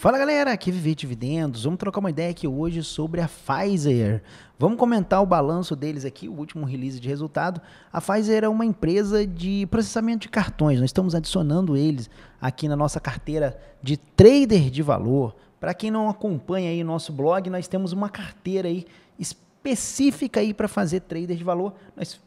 Fala galera, aqui é Viver Dividendos. Vamos trocar uma ideia aqui hoje sobre a Pfizer. Vamos comentar o balanço deles aqui, o último release de resultado. A Pfizer é uma empresa de processamento de cartões. Nós estamos adicionando eles aqui na nossa carteira de trader de valor. Para quem não acompanha aí o nosso blog, nós temos uma carteira aí específica aí para fazer trader de valor. Nós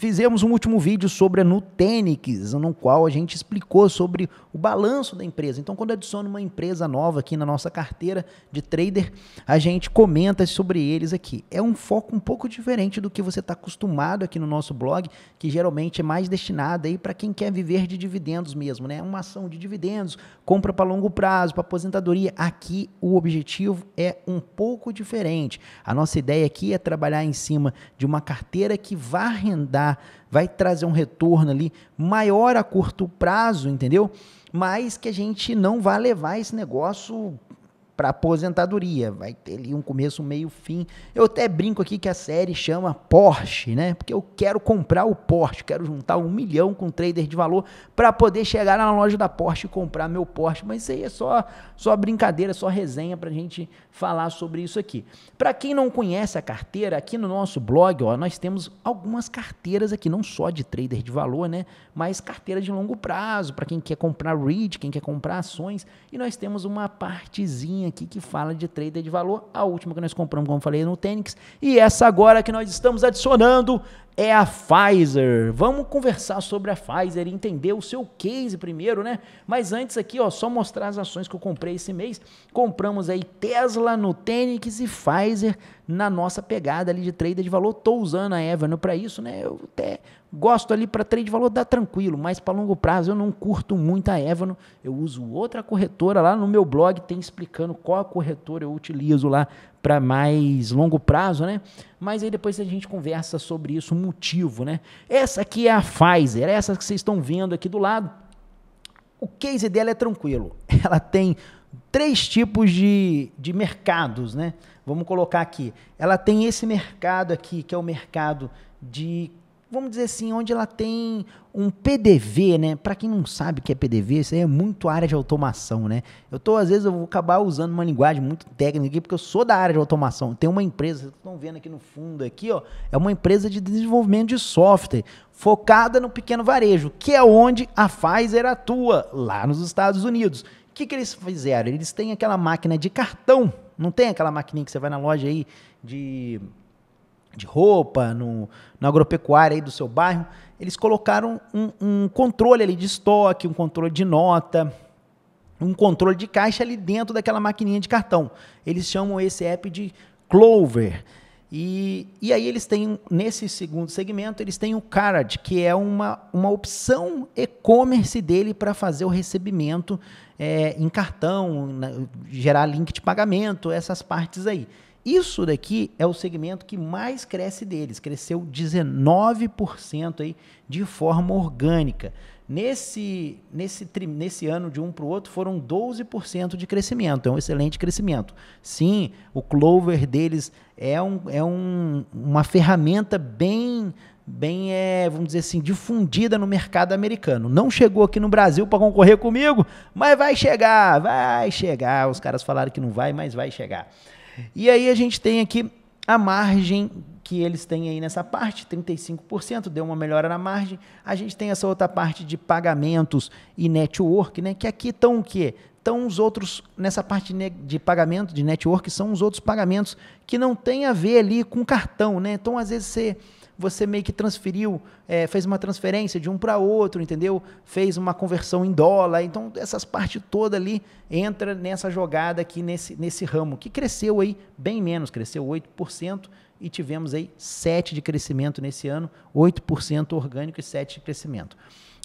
fizemos um último vídeo sobre a Nutanix, no qual a gente explicou sobre o balanço da empresa. Então, quando adiciono uma empresa nova aqui na nossa carteira de trader, a gente comenta sobre eles aqui. É um foco um pouco diferente do que você está acostumado aqui no nosso blog, que geralmente é mais destinado aí para quem quer viver de dividendos mesmo, né? Uma ação de dividendos, compra para longo prazo, para aposentadoria. Aqui o objetivo é um pouco diferente. A nossa ideia aqui é trabalhar em cima de uma carteira que vá rendar vai trazer um retorno ali maior a curto prazo, entendeu? Mas que a gente não vá levar esse negócio para aposentadoria. Vai ter ali um começo, meio, fim. Eu até brinco aqui que a série chama Porsche, né? Porque eu quero comprar o Porsche, quero juntar um milhão com um trader de valor para poder chegar na loja da Porsche e comprar meu Porsche. Mas isso aí é só, só brincadeira, só resenha para a gente falar sobre isso aqui. Para quem não conhece a carteira, aqui no nosso blog, ó, nós temos algumas carteiras aqui, não só de trader de valor, né? Mas carteira de longo prazo, para quem quer comprar REIT, quem quer comprar ações. E nós temos uma partezinha aqui que fala de trader de valor. A última que nós compramos, como falei, no Tênis. E essa agora que nós estamos adicionando é a Pfizer. Vamos conversar sobre a Pfizer e entender o seu case primeiro, né? Mas antes aqui, ó, só mostrar as ações que eu comprei esse mês. Compramos aí Tesla no Tênis e Pfizer na nossa pegada ali de trader de valor. Tô usando a Everno para isso, né? Eu até Gosto ali para trade de valor, dá tranquilo, mas para longo prazo eu não curto muito a Evano. Eu uso outra corretora lá no meu blog, tem explicando qual corretora eu utilizo lá para mais longo prazo, né? Mas aí depois a gente conversa sobre isso, o motivo, né? Essa aqui é a Pfizer, essa que vocês estão vendo aqui do lado. O case dela é tranquilo. Ela tem três tipos de, de mercados, né? Vamos colocar aqui. Ela tem esse mercado aqui, que é o mercado de vamos dizer assim, onde ela tem um PDV, né? Para quem não sabe o que é PDV, isso aí é muito área de automação, né? Eu tô às vezes eu vou acabar usando uma linguagem muito técnica aqui porque eu sou da área de automação. Tem uma empresa, vocês estão vendo aqui no fundo aqui, ó, é uma empresa de desenvolvimento de software focada no pequeno varejo, que é onde a Pfizer atua lá nos Estados Unidos. O que que eles fizeram? Eles têm aquela máquina de cartão, não tem aquela maquininha que você vai na loja aí de de roupa, no, na agropecuária aí do seu bairro, eles colocaram um, um controle ali de estoque, um controle de nota, um controle de caixa ali dentro daquela maquininha de cartão. Eles chamam esse app de Clover. E, e aí eles têm, nesse segundo segmento, eles têm o Card, que é uma, uma opção e-commerce dele para fazer o recebimento é, em cartão, na, gerar link de pagamento, essas partes aí. Isso daqui é o segmento que mais cresce deles, cresceu 19% aí de forma orgânica. Nesse, nesse, nesse ano, de um para o outro, foram 12% de crescimento. É um excelente crescimento. Sim, o Clover deles é, um, é um, uma ferramenta bem, bem é, vamos dizer assim, difundida no mercado americano. Não chegou aqui no Brasil para concorrer comigo, mas vai chegar, vai chegar. Os caras falaram que não vai, mas vai chegar. E aí a gente tem aqui a margem que eles têm aí nessa parte, 35%, deu uma melhora na margem. A gente tem essa outra parte de pagamentos e network, né? Que aqui estão o quê? Estão os outros, nessa parte de pagamento, de network, são os outros pagamentos que não tem a ver ali com cartão, né? Então, às vezes, você você meio que transferiu, é, fez uma transferência de um para outro, entendeu? Fez uma conversão em dólar. Então, essas partes todas ali entra nessa jogada aqui, nesse, nesse ramo, que cresceu aí bem menos, cresceu 8% e tivemos aí 7% de crescimento nesse ano, 8% orgânico e 7% de crescimento.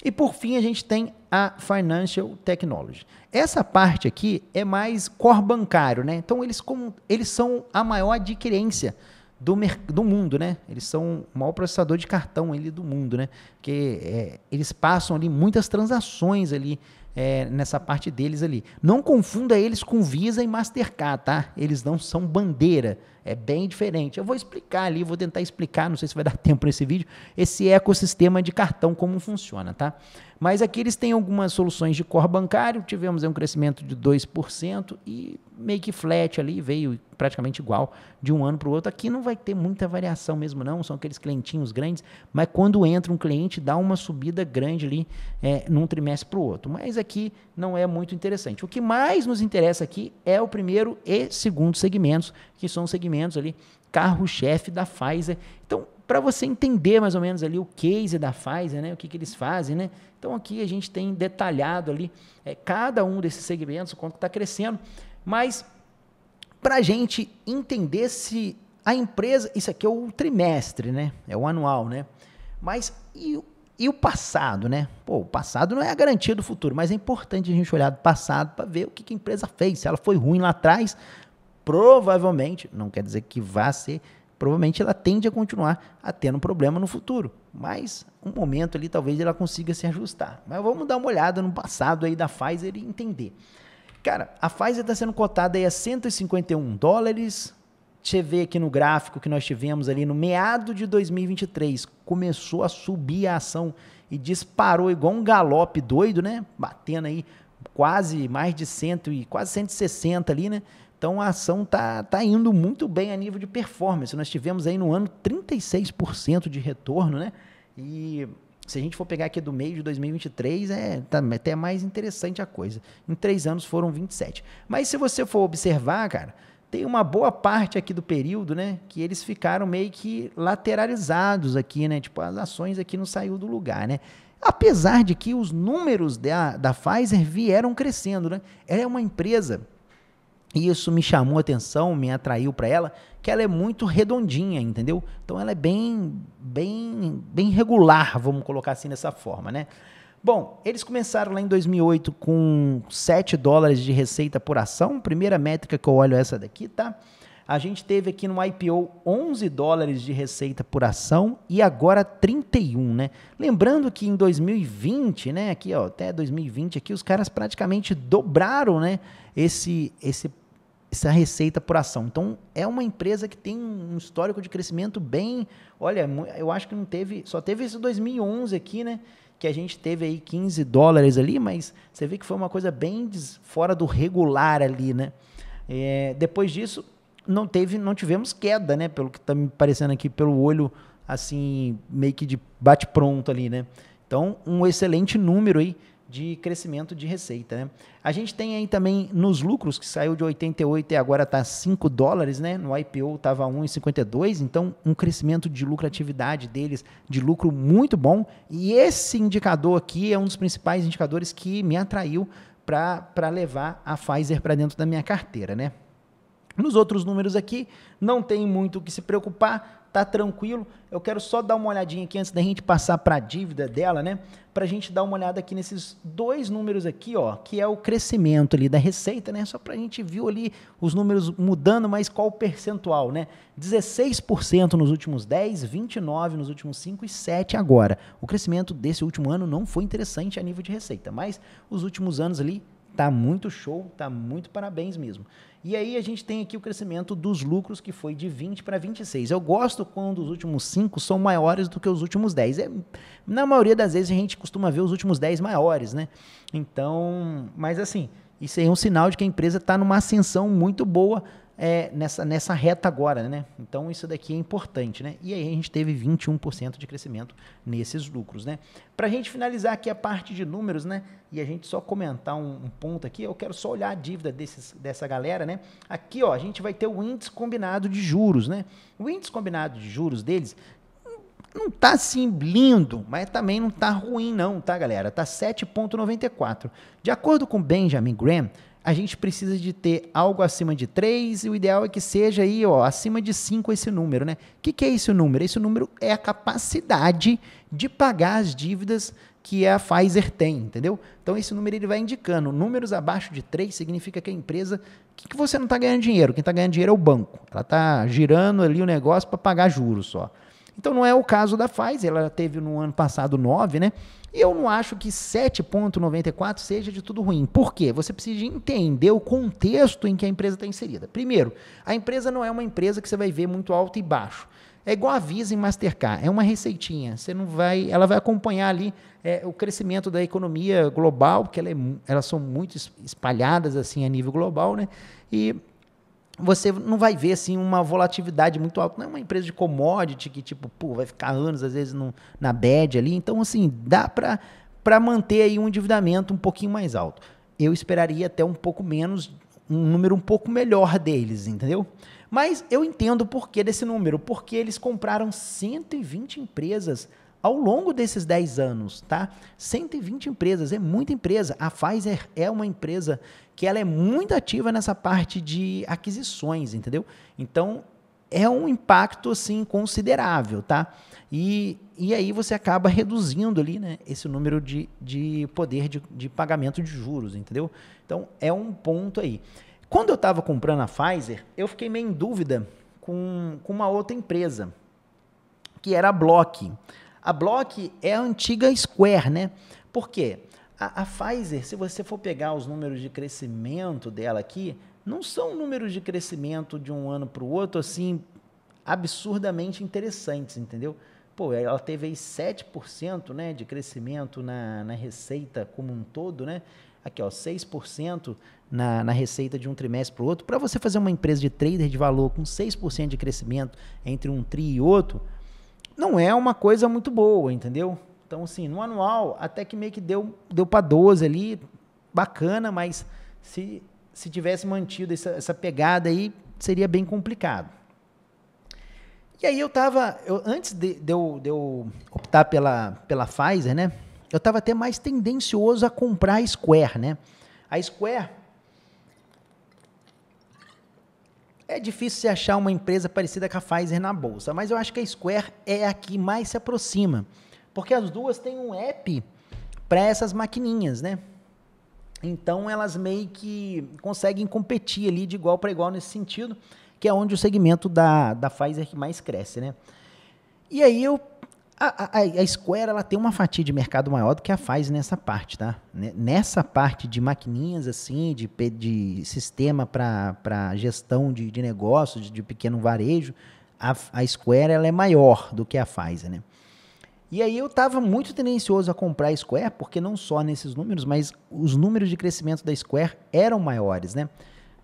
E por fim, a gente tem a Financial Technology. Essa parte aqui é mais core bancário, né? Então, eles, como, eles são a maior adquirência do, do mundo, né? Eles são o maior processador de cartão ali do mundo, né? Porque é, eles passam ali muitas transações ali é, nessa parte deles ali. Não confunda eles com Visa e Mastercard, tá? Eles não são bandeira. É bem diferente. Eu vou explicar ali, vou tentar explicar, não sei se vai dar tempo nesse vídeo, esse ecossistema de cartão, como funciona, tá? Mas aqui eles têm algumas soluções de core bancário, tivemos um crescimento de 2% e meio que flat ali, veio praticamente igual de um ano para o outro. Aqui não vai ter muita variação mesmo, não, são aqueles clientinhos grandes, mas quando entra um cliente, dá uma subida grande ali é, num trimestre para o outro. Mas aqui não é muito interessante. O que mais nos interessa aqui é o primeiro e segundo segmentos, que são segmentos segmentos ali, carro-chefe da Pfizer. Então, para você entender mais ou menos ali o case da Pfizer, né, o que, que eles fazem, né? Então aqui a gente tem detalhado ali é, cada um desses segmentos, quanto está crescendo, mas para a gente entender se a empresa, isso aqui é o trimestre, né? É o anual, né? Mas e, e o passado, né? Pô, o passado não é a garantia do futuro, mas é importante a gente olhar do passado para ver o que, que a empresa fez, se ela foi ruim lá atrás provavelmente, não quer dizer que vá ser, provavelmente ela tende a continuar a ter um problema no futuro. Mas um momento ali talvez ela consiga se ajustar. Mas vamos dar uma olhada no passado aí da Pfizer e entender. Cara, a Pfizer está sendo cotada aí a 151 dólares. Você vê aqui no gráfico que nós tivemos ali no meado de 2023, começou a subir a ação e disparou igual um galope doido, né? Batendo aí quase mais de 100 e quase 160 ali, né? Então a ação está tá indo muito bem a nível de performance. Nós tivemos aí no ano 36% de retorno, né? E se a gente for pegar aqui do meio de 2023, é, tá, é até mais interessante a coisa. Em três anos foram 27. Mas se você for observar, cara, tem uma boa parte aqui do período, né? Que eles ficaram meio que lateralizados aqui, né? Tipo, as ações aqui não saiu do lugar, né? Apesar de que os números da, da Pfizer vieram crescendo, né? Ela é uma empresa e isso me chamou a atenção, me atraiu para ela, que ela é muito redondinha, entendeu? Então ela é bem, bem, bem regular, vamos colocar assim dessa forma, né? Bom, eles começaram lá em 2008 com 7 dólares de receita por ação, primeira métrica que eu olho é essa daqui, tá? A gente teve aqui no IPO 11 dólares de receita por ação e agora 31, né? Lembrando que em 2020, né, aqui ó, até 2020 aqui os caras praticamente dobraram, né, esse esse essa receita por ação. Então, é uma empresa que tem um histórico de crescimento bem. Olha, eu acho que não teve. Só teve esse 2011 aqui, né? Que a gente teve aí 15 dólares ali, mas você vê que foi uma coisa bem fora do regular ali, né? É, depois disso, não teve, não tivemos queda, né? Pelo que está me parecendo aqui, pelo olho assim, meio que de bate-pronto ali, né? Então, um excelente número aí de crescimento de receita. Né? A gente tem aí também nos lucros, que saiu de 88 e agora está 5 dólares, né? no IPO estava 1,52, então um crescimento de lucratividade deles, de lucro muito bom. E esse indicador aqui é um dos principais indicadores que me atraiu para levar a Pfizer para dentro da minha carteira. Né? Nos outros números aqui, não tem muito o que se preocupar, tá tranquilo. Eu quero só dar uma olhadinha aqui antes da gente passar para a dívida dela, né? Para a gente dar uma olhada aqui nesses dois números aqui, ó, que é o crescimento ali da receita, né? Só para a gente viu ali os números mudando, mas qual o percentual, né? 16% nos últimos 10, 29 nos últimos 5 e 7 agora. O crescimento desse último ano não foi interessante a nível de receita, mas os últimos anos ali Tá muito show, tá muito parabéns mesmo. E aí a gente tem aqui o crescimento dos lucros que foi de 20 para 26. Eu gosto quando os últimos 5 são maiores do que os últimos 10. É, na maioria das vezes a gente costuma ver os últimos 10 maiores, né? Então, mas assim, isso aí é um sinal de que a empresa está numa ascensão muito boa é, nessa, nessa reta agora, né? Então isso daqui é importante, né? E aí a gente teve 21% de crescimento nesses lucros, né? Para a gente finalizar aqui a parte de números, né? E a gente só comentar um, um, ponto aqui, eu quero só olhar a dívida desses, dessa galera, né? Aqui, ó, a gente vai ter o índice combinado de juros, né? O índice combinado de juros deles não tá assim lindo, mas também não tá ruim não, tá, galera? Tá 7.94. De acordo com Benjamin Graham, a gente precisa de ter algo acima de 3 e o ideal é que seja aí, ó, acima de 5 esse número, né? O que, que é esse número? Esse número é a capacidade de pagar as dívidas que a Pfizer tem, entendeu? Então esse número ele vai indicando. Números abaixo de 3 significa que a empresa que, que você não está ganhando dinheiro, quem está ganhando dinheiro é o banco. Ela está girando ali o negócio para pagar juros só. Então não é o caso da Pfizer, ela teve no ano passado 9, né? E eu não acho que 7,94 seja de tudo ruim. Por quê? Você precisa entender o contexto em que a empresa está inserida. Primeiro, a empresa não é uma empresa que você vai ver muito alto e baixo. É igual a Visa em Mastercard, é uma receitinha. Você não vai, ela vai acompanhar ali é, o crescimento da economia global, porque ela é, elas são muito espalhadas assim a nível global, né? E você não vai ver assim uma volatilidade muito alta. Não é uma empresa de commodity que tipo, pô, vai ficar anos às vezes no, na bad ali. Então assim, dá para para manter aí um endividamento um pouquinho mais alto. Eu esperaria até um pouco menos, um número um pouco melhor deles, entendeu? Mas eu entendo o porquê desse número, porque eles compraram 120 empresas ao longo desses 10 anos, tá? 120 empresas, é muita empresa. A Pfizer é uma empresa que ela é muito ativa nessa parte de aquisições, entendeu? Então, é um impacto assim considerável, tá? E, e aí você acaba reduzindo ali, né, esse número de, de poder de, de pagamento de juros, entendeu? Então é um ponto aí. Quando eu estava comprando a Pfizer, eu fiquei meio em dúvida com, com uma outra empresa, que era a Block. A Block é a antiga Square, né? Por quê? A, a Pfizer, se você for pegar os números de crescimento dela aqui, não são números de crescimento de um ano para o outro assim absurdamente interessantes, entendeu? Pô, ela teve aí 7% né, de crescimento na, na receita como um todo, né? Aqui, ó, 6% na, na receita de um trimestre para o outro. Para você fazer uma empresa de trader de valor com 6% de crescimento entre um tri e outro, não é uma coisa muito boa, entendeu? Então, assim, no anual, até que meio que deu, deu para 12 ali, bacana, mas se, se tivesse mantido essa, essa pegada aí, seria bem complicado. E aí eu tava, eu, antes de, de, eu, de eu optar pela, pela Pfizer, né? Eu tava até mais tendencioso a comprar a Square, né? A Square, É difícil se achar uma empresa parecida com a Pfizer na bolsa, mas eu acho que a Square é a que mais se aproxima, porque as duas têm um app para essas maquininhas, né? Então elas meio que conseguem competir ali de igual para igual nesse sentido, que é onde o segmento da, da Pfizer que mais cresce, né? E aí eu a, a, a, Square ela tem uma fatia de mercado maior do que a faz nessa parte, tá? Nessa parte de maquininhas, assim, de, de sistema para gestão de, de negócios, de, de, pequeno varejo, a, a Square ela é maior do que a Pfizer, né? E aí eu estava muito tendencioso a comprar a Square, porque não só nesses números, mas os números de crescimento da Square eram maiores, né?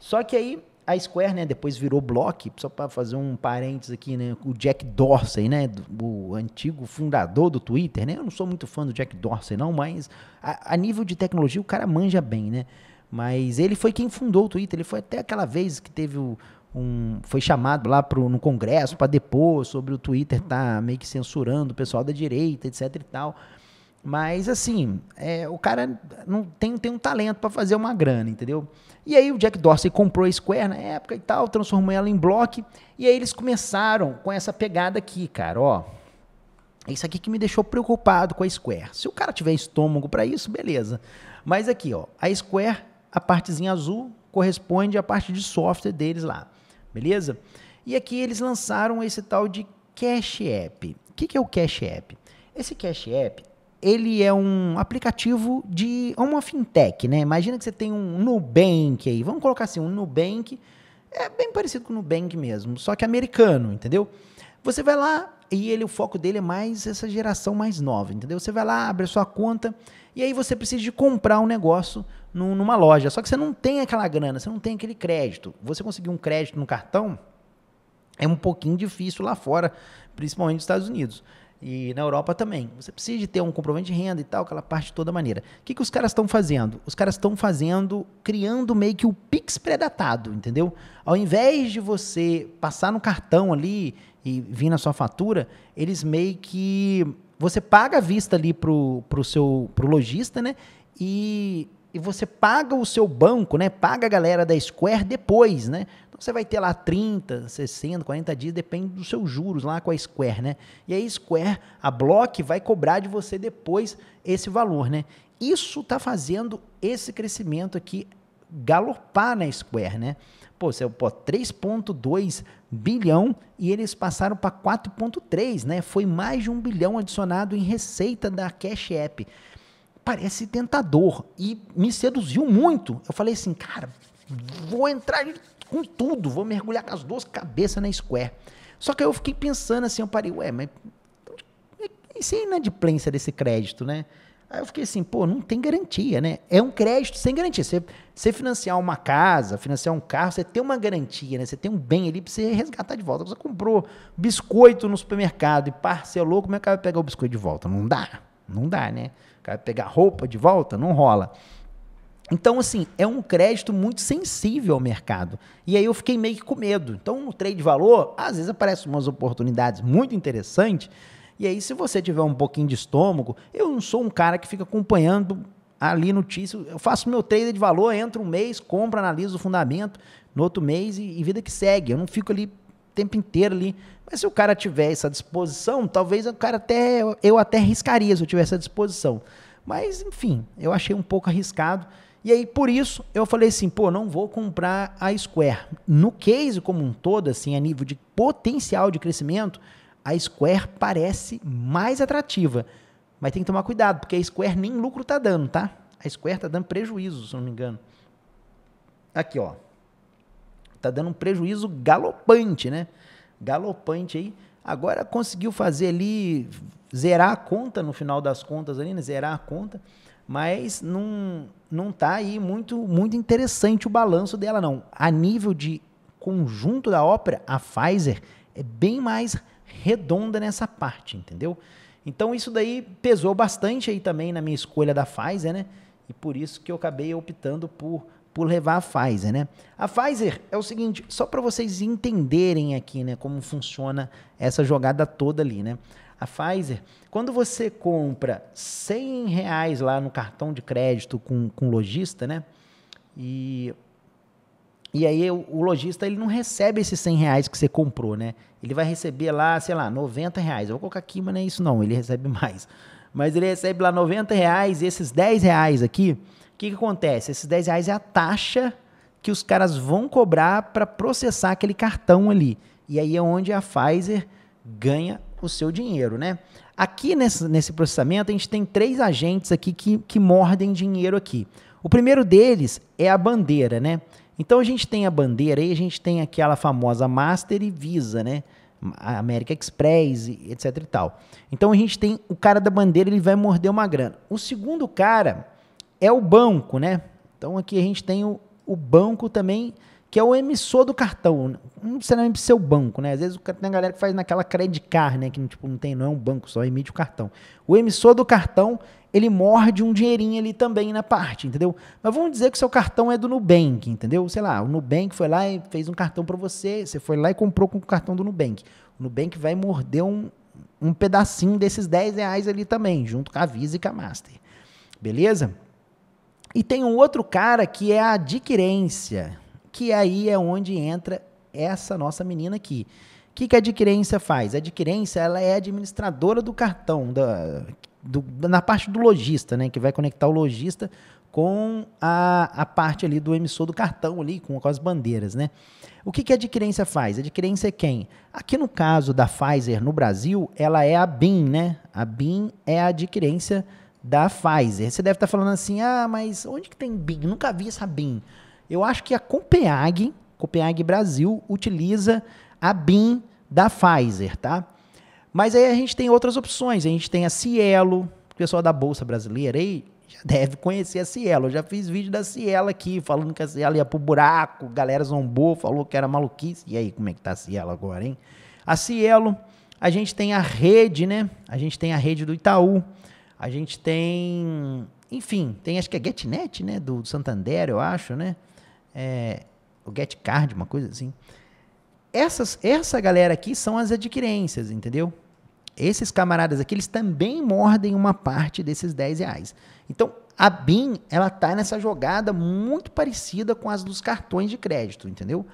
Só que aí a Square, né, depois virou Block, só para fazer um parênteses aqui, né, o Jack Dorsey, né, o antigo fundador do Twitter, né, eu não sou muito fã do Jack Dorsey não, mas a, a nível de tecnologia o cara manja bem, né, mas ele foi quem fundou o Twitter, ele foi até aquela vez que teve o, um, foi chamado lá pro, no Congresso para depor sobre o Twitter tá meio que censurando o pessoal da direita, etc e tal. Mas, assim, é, o cara não tem, tem um talento para fazer uma grana, entendeu? E aí o Jack Dorsey comprou a Square na época e tal, transformou ela em block. E aí eles começaram com essa pegada aqui, cara, ó. É isso aqui que me deixou preocupado com a Square. Se o cara tiver estômago para isso, beleza. Mas aqui, ó, a Square, a partezinha azul, corresponde à parte de software deles lá, beleza? E aqui eles lançaram esse tal de Cash App. O que, que é o Cash App? Esse Cash App ele é um aplicativo de é uma fintech, né? Imagina que você tem um Nubank aí, vamos colocar assim, um Nubank, é bem parecido com o Nubank mesmo, só que americano, entendeu? Você vai lá e ele o foco dele é mais essa geração mais nova, entendeu? Você vai lá, abre a sua conta e aí você precisa de comprar um negócio no, numa loja, só que você não tem aquela grana, você não tem aquele crédito. Você conseguir um crédito no cartão é um pouquinho difícil lá fora, principalmente nos Estados Unidos. E na Europa também. Você precisa de ter um comprovante de renda e tal, aquela parte de toda maneira. O que, que os caras estão fazendo? Os caras estão fazendo, criando meio que o Pix predatado, entendeu? Ao invés de você passar no cartão ali e vir na sua fatura, eles meio que. Você paga a vista ali pro, pro seu pro lojista, né? E e você paga o seu banco, né? Paga a galera da Square depois, né? Então você vai ter lá 30, 60, 40 dias, depende dos seus juros lá com a Square, né? E aí Square, a Block vai cobrar de você depois esse valor, né? Isso está fazendo esse crescimento aqui galopar na Square, né? Pô, você pô, 3.2 bilhão e eles passaram para 4.3, né? Foi mais de um bilhão adicionado em receita da Cash App parece tentador e me seduziu muito. Eu falei assim, cara, vou entrar com tudo, vou mergulhar com as duas cabeças na Square. Só que eu fiquei pensando assim, eu parei, ué, mas Isso é inadimplência desse crédito, né? Aí eu fiquei assim, pô, não tem garantia, né? É um crédito sem garantia. Você, você financiar uma casa, financiar um carro, você tem uma garantia, né? Você tem um bem ali para você resgatar de volta. Você comprou biscoito no supermercado e parcelou, como é que vai pegar o biscoito de volta? Não dá, não dá, né? cara pegar roupa de volta, não rola. Então, assim, é um crédito muito sensível ao mercado. E aí eu fiquei meio que com medo. Então, no trade valor, às vezes aparecem umas oportunidades muito interessantes. E aí, se você tiver um pouquinho de estômago, eu não sou um cara que fica acompanhando ali notícias Eu faço meu trade de valor, entro um mês, compro, analiso o fundamento no outro mês e, e vida que segue. Eu não fico ali tempo inteiro ali. Mas se o cara tiver essa disposição, talvez o cara até. Eu até arriscaria se eu tivesse essa disposição. Mas, enfim, eu achei um pouco arriscado. E aí, por isso, eu falei assim, pô, não vou comprar a Square. No case como um todo, assim, a nível de potencial de crescimento, a Square parece mais atrativa. Mas tem que tomar cuidado, porque a Square nem lucro tá dando, tá? A Square tá dando prejuízo, se não me engano. Aqui, ó. Tá dando um prejuízo galopante, né? Galopante aí. Agora conseguiu fazer ali, zerar a conta no final das contas ali, né? Zerar a conta. Mas não, não tá aí muito, muito interessante o balanço dela, não. A nível de conjunto da ópera, a Pfizer é bem mais redonda nessa parte, entendeu? Então isso daí pesou bastante aí também na minha escolha da Pfizer, né? E por isso que eu acabei optando por por levar a Pfizer, né? A Pfizer é o seguinte, só para vocês entenderem aqui, né, como funciona essa jogada toda ali, né? A Pfizer, quando você compra 100 reais lá no cartão de crédito com, com lojista, né? E, e aí o, o lojista ele não recebe esses 100 reais que você comprou, né? Ele vai receber lá, sei lá, 90 reais. Eu vou colocar aqui, mas não é isso não, ele recebe mais mas ele recebe lá 90 reais, esses 10 reais aqui, o que, que acontece? Esses 10 reais é a taxa que os caras vão cobrar para processar aquele cartão ali. E aí é onde a Pfizer ganha o seu dinheiro, né? Aqui nesse, nesse processamento, a gente tem três agentes aqui que, que mordem dinheiro aqui. O primeiro deles é a bandeira, né? Então a gente tem a bandeira e a gente tem aquela famosa Master e Visa, né? América Express, etc e tal. Então a gente tem o cara da bandeira, ele vai morder uma grana. O segundo cara é o banco, né? Então aqui a gente tem o, o banco também, que é o emissor do cartão. Não precisa nem ser o banco, né? Às vezes tem a galera que faz naquela credit card, né? Que tipo, não, tem, não é um banco, só emite o cartão. O emissor do cartão ele morde um dinheirinho ali também na parte, entendeu? Mas vamos dizer que seu cartão é do Nubank, entendeu? Sei lá, o Nubank foi lá e fez um cartão para você, você foi lá e comprou com o cartão do Nubank. O Nubank vai morder um, um pedacinho desses 10 reais ali também, junto com a Visa e com a Master. Beleza? E tem um outro cara que é a adquirência, que aí é onde entra essa nossa menina aqui. O que, que a adquirência faz? A adquirência ela é administradora do cartão, da, do, na parte do lojista, né, que vai conectar o lojista com a, a parte ali do emissor do cartão ali, com, com as bandeiras, né? O que, que a adquirência faz? A adquirência é quem? Aqui no caso da Pfizer no Brasil, ela é a BIM, né? A BIM é a adquirência da Pfizer. Você deve estar falando assim, ah, mas onde que tem BIM? Nunca vi essa BIM. Eu acho que a Copenhague, Copenhague Brasil, utiliza a BIM da Pfizer, tá? Mas aí a gente tem outras opções. A gente tem a Cielo, pessoal da Bolsa Brasileira aí já deve conhecer a Cielo. Eu já fiz vídeo da Cielo aqui, falando que a Cielo ia pro buraco, galera zombou, falou que era maluquice. E aí, como é que tá a Cielo agora, hein? A Cielo, a gente tem a rede, né? A gente tem a rede do Itaú, a gente tem. Enfim, tem acho que é GetNet, né? Do, Santander, eu acho, né? É, o GetCard, uma coisa assim essas, essa galera aqui são as adquirências, entendeu? Esses camaradas aqui, eles também mordem uma parte desses 10 reais. Então, a BIM, ela tá nessa jogada muito parecida com as dos cartões de crédito, entendeu?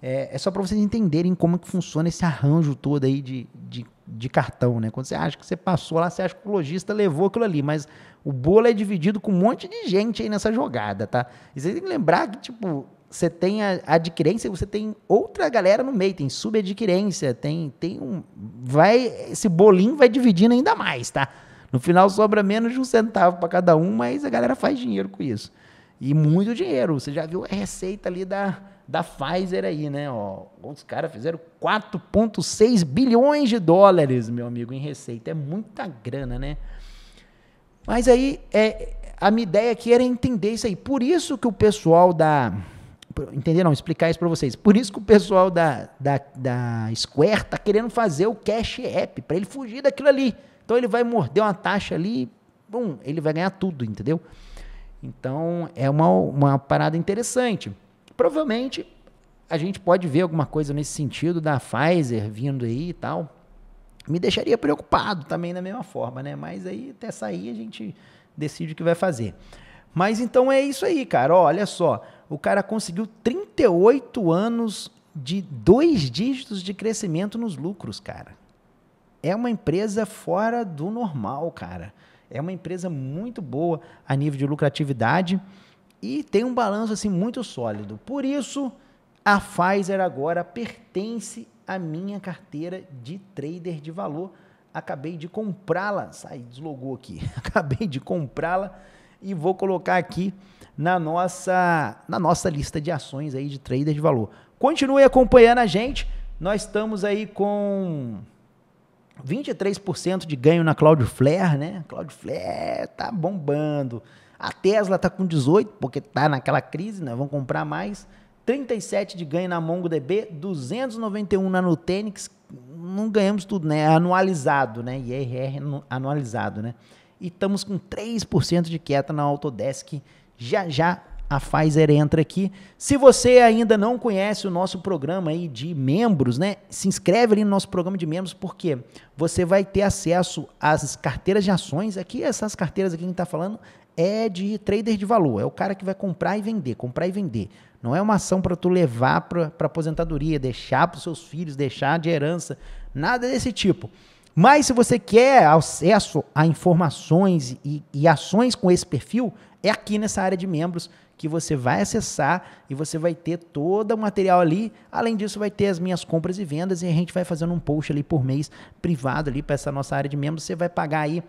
É, é só para vocês entenderem como que funciona esse arranjo todo aí de, de, de, cartão, né? Quando você acha que você passou lá, você acha que o lojista levou aquilo ali, mas o bolo é dividido com um monte de gente aí nessa jogada, tá? E vocês têm que lembrar que, tipo, você tem a adquirência, você tem outra galera no meio, tem subadquirência, tem tem um vai esse bolinho vai dividindo ainda mais, tá? No final sobra menos de um centavo para cada um, mas a galera faz dinheiro com isso. E muito dinheiro. Você já viu a receita ali da da Pfizer aí, né? Ó, os caras fizeram 4,6 bilhões de dólares, meu amigo, em receita. É muita grana, né? Mas aí é, a minha ideia aqui era entender isso aí. Por isso que o pessoal da Entenderam? Explicar isso para vocês. Por isso que o pessoal da, da, da Square tá querendo fazer o Cash App, para ele fugir daquilo ali. Então ele vai morder uma taxa ali, bom, ele vai ganhar tudo, entendeu? Então é uma, uma parada interessante. Provavelmente a gente pode ver alguma coisa nesse sentido da Pfizer vindo aí e tal. Me deixaria preocupado também da mesma forma, né? Mas aí até sair a gente decide o que vai fazer. Mas então é isso aí, cara. Ó, olha só o cara conseguiu 38 anos de dois dígitos de crescimento nos lucros, cara. É uma empresa fora do normal, cara. É uma empresa muito boa a nível de lucratividade e tem um balanço assim muito sólido. Por isso, a Pfizer agora pertence à minha carteira de trader de valor. Acabei de comprá-la. Sai, deslogou aqui. Acabei de comprá-la e vou colocar aqui na nossa, na nossa lista de ações aí de trader de valor. Continue acompanhando a gente. Nós estamos aí com 23% de ganho na Cloudflare, né? Cloudflare tá bombando. A Tesla tá com 18 porque tá naquela crise, né? Vão comprar mais. 37 de ganho na MongoDB, 291 na Nutanix. Não ganhamos tudo, né? É anualizado, né? IRR é anualizado, né? e estamos com 3% de queda na Autodesk. Já já a Pfizer entra aqui. Se você ainda não conhece o nosso programa aí de membros, né? Se inscreve ali no nosso programa de membros, porque você vai ter acesso às carteiras de ações. Aqui, essas carteiras aqui que a gente está falando é de trader de valor. É o cara que vai comprar e vender, comprar e vender. Não é uma ação para tu levar para aposentadoria, deixar para os seus filhos, deixar de herança, nada desse tipo. Mas se você quer acesso a informações e, e ações com esse perfil, é aqui nessa área de membros que você vai acessar e você vai ter todo o material ali. Além disso, vai ter as minhas compras e vendas e a gente vai fazendo um post ali por mês privado ali para essa nossa área de membros. Você vai pagar aí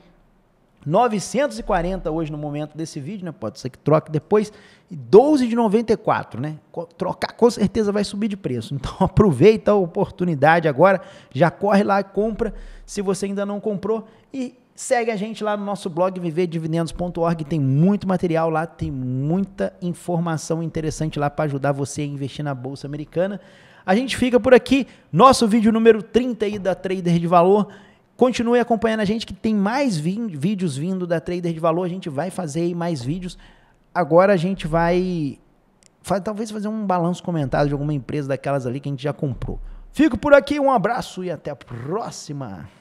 940 hoje no momento desse vídeo, né? Pode ser que troque depois. E 12 de 94, né? Trocar com certeza vai subir de preço. Então aproveita a oportunidade agora, já corre lá e compra se você ainda não comprou e segue a gente lá no nosso blog viverdividendos.org, tem muito material lá, tem muita informação interessante lá para ajudar você a investir na bolsa americana. A gente fica por aqui, nosso vídeo número 30 aí da Trader de Valor. Continue acompanhando a gente que tem mais vídeos vindo da Trader de Valor. A gente vai fazer mais vídeos. Agora a gente vai faz, talvez fazer um balanço comentado de alguma empresa daquelas ali que a gente já comprou. Fico por aqui, um abraço e até a próxima.